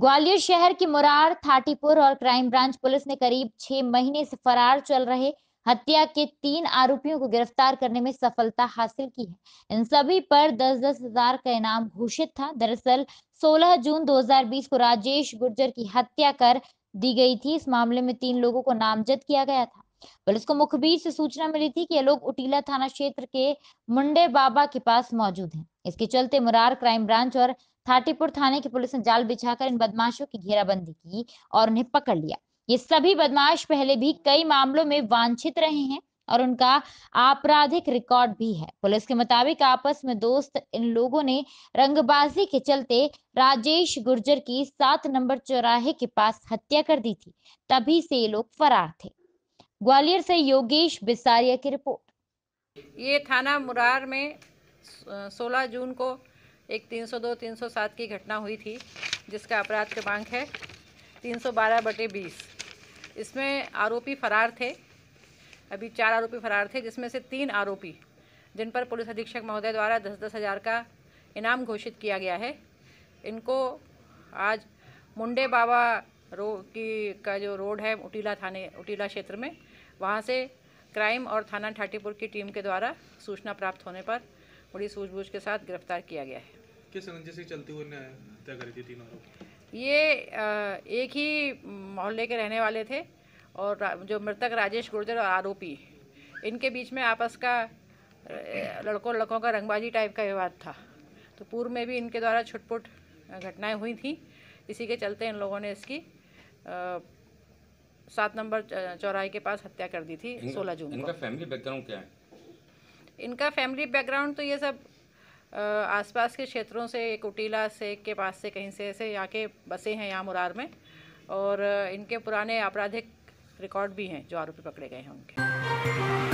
ग्वालियर शहर की मुरार थाटीपुर और क्राइम ब्रांच पुलिस ने करीब छह महीने से फरार चल रहे हत्या के तीन आरोपियों को गिरफ्तार करने में सफलता हासिल की है इन सभी पर दस दस हजार का इनाम घोषित था दरअसल 16 जून 2020 को राजेश गुर्जर की हत्या कर दी गई थी इस मामले में तीन लोगों को नामजद किया गया था पुलिस को मुखबीर से सूचना मिली थी कि ये लोग उटीला थाना क्षेत्र के मुंडे बाबा के पास मौजूद हैं इसके चलते मुरार क्राइम ब्रांच और थाटीपुर थाने की पुलिस ने जाल बिछाकर इन बदमाशों की घेराबंदी की और उन्हें पकड़ लिया ये सभी बदमाश पहले भी कई मामलों में वांछित रहे हैं और उनका आपराधिक रिकॉर्ड भी है पुलिस के मुताबिक आपस में दोस्त इन लोगों ने रंगबाजी के चलते राजेश गुर्जर की सात नंबर चौराहे के पास हत्या कर दी थी तभी से ये लोग फरार थे ग्वालियर से योगेश बिसारिया की रिपोर्ट ये थाना मुरार में 16 जून को एक 302 307 की घटना हुई थी जिसका अपराध क्रमांक है 312 सौ बारह बटे बीस इसमें आरोपी फरार थे अभी चार आरोपी फरार थे जिसमें से तीन आरोपी जिन पर पुलिस अधीक्षक महोदय द्वारा दस दस हज़ार का इनाम घोषित किया गया है इनको आज मुंडे बाबा रो की का जो रोड है उटीला थाने उटीला क्षेत्र में वहाँ से क्राइम और थाना ठाटीपुर की टीम के द्वारा सूचना प्राप्त होने पर बड़ी सूझबूझ के साथ गिरफ्तार किया गया है किस रंजे से चलते हुए हत्या करी थी तीनों आरोप ये एक ही मोहल्ले के रहने वाले थे और जो मृतक राजेश गुर्जर और आरोपी इनके बीच में आपस का लड़कों लड़कों का रंगबाजी टाइप का विवाद था तो पूर्व में भी इनके द्वारा छुटपुट घटनाएं हुई थी इसी के चलते इन लोगों ने इसकी सात नंबर चौराहे के पास हत्या कर दी थी सोलह जून इनका फैमिली बैकग्राउंड क्या है इनका फैमिली बैकग्राउंड तो ये सब आसपास के क्षेत्रों से कुटीला से के पास से कहीं से ऐसे आके बसे हैं यहाँ मुरार में और इनके पुराने आपराधिक रिकॉर्ड भी हैं जो आरोपी पकड़े गए हैं उनके